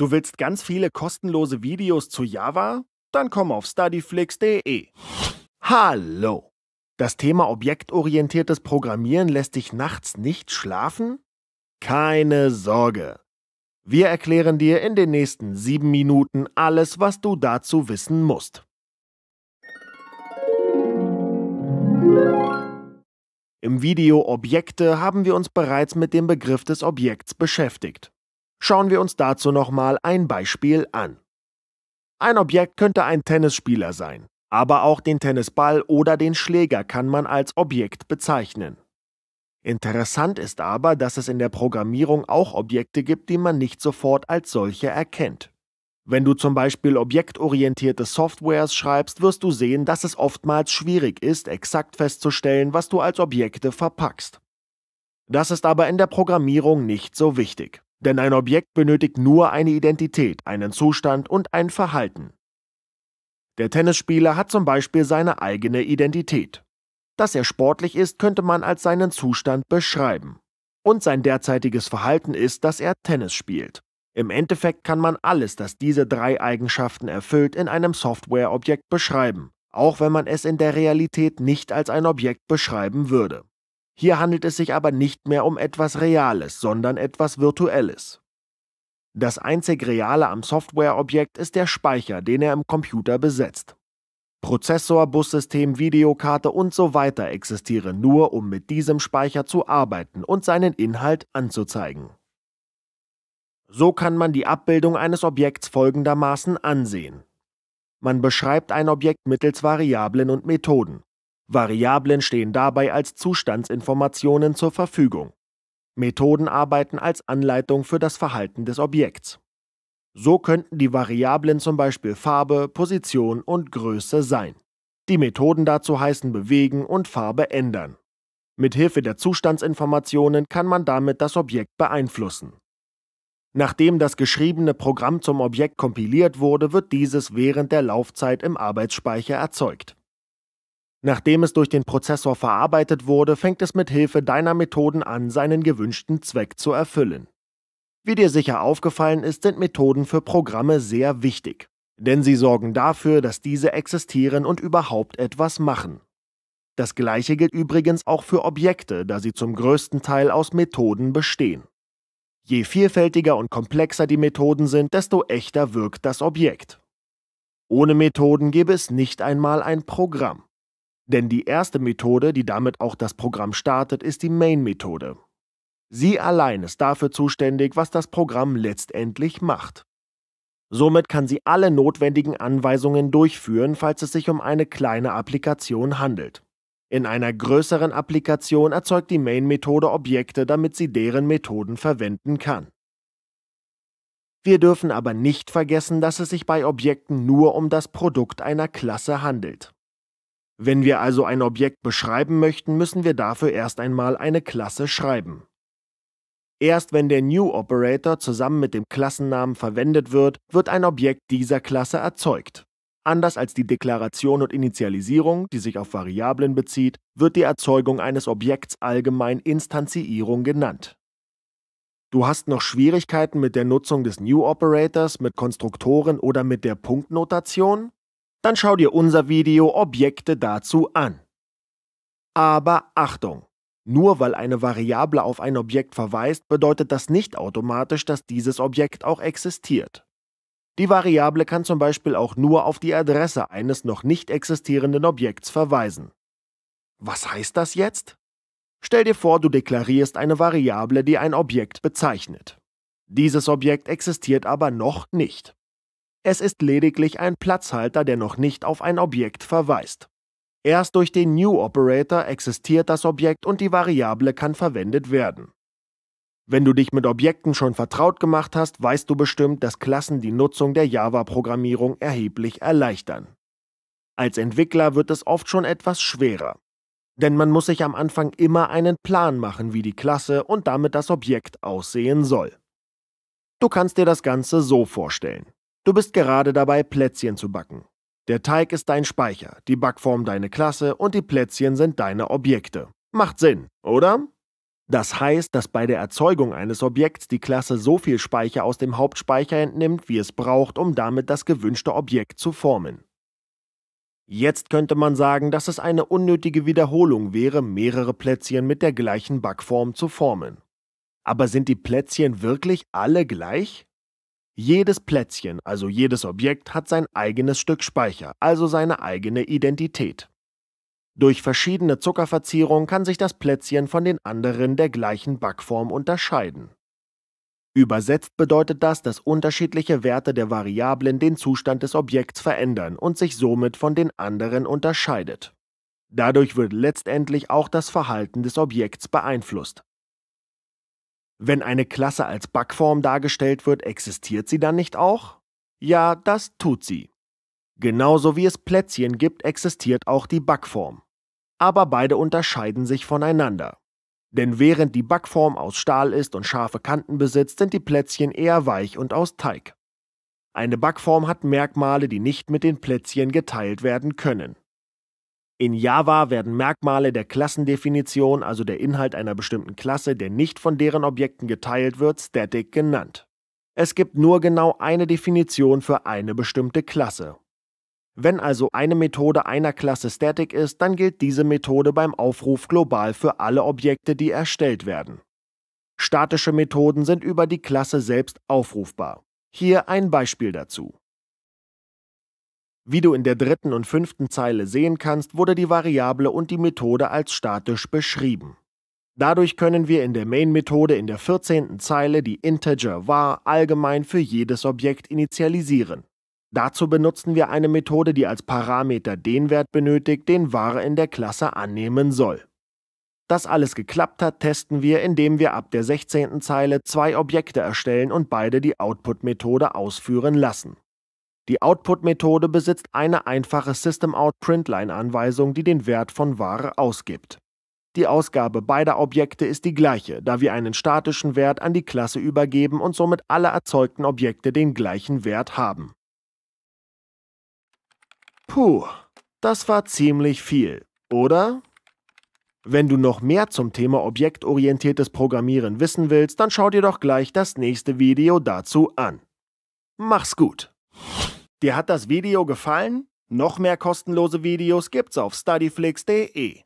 Du willst ganz viele kostenlose Videos zu Java? Dann komm auf studyflix.de. Hallo! Das Thema objektorientiertes Programmieren lässt dich nachts nicht schlafen? Keine Sorge! Wir erklären dir in den nächsten sieben Minuten alles, was du dazu wissen musst. Im Video Objekte haben wir uns bereits mit dem Begriff des Objekts beschäftigt. Schauen wir uns dazu nochmal ein Beispiel an. Ein Objekt könnte ein Tennisspieler sein, aber auch den Tennisball oder den Schläger kann man als Objekt bezeichnen. Interessant ist aber, dass es in der Programmierung auch Objekte gibt, die man nicht sofort als solche erkennt. Wenn du zum Beispiel objektorientierte Softwares schreibst, wirst du sehen, dass es oftmals schwierig ist, exakt festzustellen, was du als Objekte verpackst. Das ist aber in der Programmierung nicht so wichtig. Denn ein Objekt benötigt nur eine Identität, einen Zustand und ein Verhalten. Der Tennisspieler hat zum Beispiel seine eigene Identität. Dass er sportlich ist, könnte man als seinen Zustand beschreiben. Und sein derzeitiges Verhalten ist, dass er Tennis spielt. Im Endeffekt kann man alles, das diese drei Eigenschaften erfüllt, in einem Softwareobjekt beschreiben, auch wenn man es in der Realität nicht als ein Objekt beschreiben würde. Hier handelt es sich aber nicht mehr um etwas Reales, sondern etwas Virtuelles. Das einzig Reale am Softwareobjekt ist der Speicher, den er im Computer besetzt. Prozessor, Bussystem, Videokarte und so weiter existieren nur, um mit diesem Speicher zu arbeiten und seinen Inhalt anzuzeigen. So kann man die Abbildung eines Objekts folgendermaßen ansehen. Man beschreibt ein Objekt mittels Variablen und Methoden. Variablen stehen dabei als Zustandsinformationen zur Verfügung. Methoden arbeiten als Anleitung für das Verhalten des Objekts. So könnten die Variablen zum Beispiel Farbe, Position und Größe sein. Die Methoden dazu heißen bewegen und Farbe ändern. Mithilfe der Zustandsinformationen kann man damit das Objekt beeinflussen. Nachdem das geschriebene Programm zum Objekt kompiliert wurde, wird dieses während der Laufzeit im Arbeitsspeicher erzeugt. Nachdem es durch den Prozessor verarbeitet wurde, fängt es mit Hilfe deiner Methoden an, seinen gewünschten Zweck zu erfüllen. Wie dir sicher aufgefallen ist, sind Methoden für Programme sehr wichtig, denn sie sorgen dafür, dass diese existieren und überhaupt etwas machen. Das gleiche gilt übrigens auch für Objekte, da sie zum größten Teil aus Methoden bestehen. Je vielfältiger und komplexer die Methoden sind, desto echter wirkt das Objekt. Ohne Methoden gäbe es nicht einmal ein Programm. Denn die erste Methode, die damit auch das Programm startet, ist die Main-Methode. Sie allein ist dafür zuständig, was das Programm letztendlich macht. Somit kann sie alle notwendigen Anweisungen durchführen, falls es sich um eine kleine Applikation handelt. In einer größeren Applikation erzeugt die Main-Methode Objekte, damit sie deren Methoden verwenden kann. Wir dürfen aber nicht vergessen, dass es sich bei Objekten nur um das Produkt einer Klasse handelt. Wenn wir also ein Objekt beschreiben möchten, müssen wir dafür erst einmal eine Klasse schreiben. Erst wenn der New Operator zusammen mit dem Klassennamen verwendet wird, wird ein Objekt dieser Klasse erzeugt. Anders als die Deklaration und Initialisierung, die sich auf Variablen bezieht, wird die Erzeugung eines Objekts allgemein Instanzierung genannt. Du hast noch Schwierigkeiten mit der Nutzung des New Operators, mit Konstruktoren oder mit der Punktnotation? Dann schau dir unser Video Objekte dazu an. Aber Achtung! Nur weil eine Variable auf ein Objekt verweist, bedeutet das nicht automatisch, dass dieses Objekt auch existiert. Die Variable kann zum Beispiel auch nur auf die Adresse eines noch nicht existierenden Objekts verweisen. Was heißt das jetzt? Stell dir vor, du deklarierst eine Variable, die ein Objekt bezeichnet. Dieses Objekt existiert aber noch nicht. Es ist lediglich ein Platzhalter, der noch nicht auf ein Objekt verweist. Erst durch den New Operator existiert das Objekt und die Variable kann verwendet werden. Wenn du dich mit Objekten schon vertraut gemacht hast, weißt du bestimmt, dass Klassen die Nutzung der Java-Programmierung erheblich erleichtern. Als Entwickler wird es oft schon etwas schwerer. Denn man muss sich am Anfang immer einen Plan machen, wie die Klasse und damit das Objekt aussehen soll. Du kannst dir das Ganze so vorstellen. Du bist gerade dabei, Plätzchen zu backen. Der Teig ist dein Speicher, die Backform deine Klasse und die Plätzchen sind deine Objekte. Macht Sinn, oder? Das heißt, dass bei der Erzeugung eines Objekts die Klasse so viel Speicher aus dem Hauptspeicher entnimmt, wie es braucht, um damit das gewünschte Objekt zu formen. Jetzt könnte man sagen, dass es eine unnötige Wiederholung wäre, mehrere Plätzchen mit der gleichen Backform zu formen. Aber sind die Plätzchen wirklich alle gleich? Jedes Plätzchen, also jedes Objekt, hat sein eigenes Stück Speicher, also seine eigene Identität. Durch verschiedene Zuckerverzierungen kann sich das Plätzchen von den anderen der gleichen Backform unterscheiden. Übersetzt bedeutet das, dass unterschiedliche Werte der Variablen den Zustand des Objekts verändern und sich somit von den anderen unterscheidet. Dadurch wird letztendlich auch das Verhalten des Objekts beeinflusst, wenn eine Klasse als Backform dargestellt wird, existiert sie dann nicht auch? Ja, das tut sie. Genauso wie es Plätzchen gibt, existiert auch die Backform. Aber beide unterscheiden sich voneinander. Denn während die Backform aus Stahl ist und scharfe Kanten besitzt, sind die Plätzchen eher weich und aus Teig. Eine Backform hat Merkmale, die nicht mit den Plätzchen geteilt werden können. In Java werden Merkmale der Klassendefinition, also der Inhalt einer bestimmten Klasse, der nicht von deren Objekten geteilt wird, Static genannt. Es gibt nur genau eine Definition für eine bestimmte Klasse. Wenn also eine Methode einer Klasse Static ist, dann gilt diese Methode beim Aufruf global für alle Objekte, die erstellt werden. Statische Methoden sind über die Klasse selbst aufrufbar. Hier ein Beispiel dazu. Wie du in der dritten und fünften Zeile sehen kannst, wurde die Variable und die Methode als statisch beschrieben. Dadurch können wir in der Main-Methode in der 14. Zeile die Integer var allgemein für jedes Objekt initialisieren. Dazu benutzen wir eine Methode, die als Parameter den Wert benötigt, den var in der Klasse annehmen soll. Dass alles geklappt hat, testen wir, indem wir ab der 16. Zeile zwei Objekte erstellen und beide die Output-Methode ausführen lassen. Die Output-Methode besitzt eine einfache System-Out-Printline-Anweisung, die den Wert von Ware ausgibt. Die Ausgabe beider Objekte ist die gleiche, da wir einen statischen Wert an die Klasse übergeben und somit alle erzeugten Objekte den gleichen Wert haben. Puh, das war ziemlich viel, oder? Wenn du noch mehr zum Thema objektorientiertes Programmieren wissen willst, dann schau dir doch gleich das nächste Video dazu an. Mach's gut! Dir hat das Video gefallen? Noch mehr kostenlose Videos gibt's auf studyflix.de.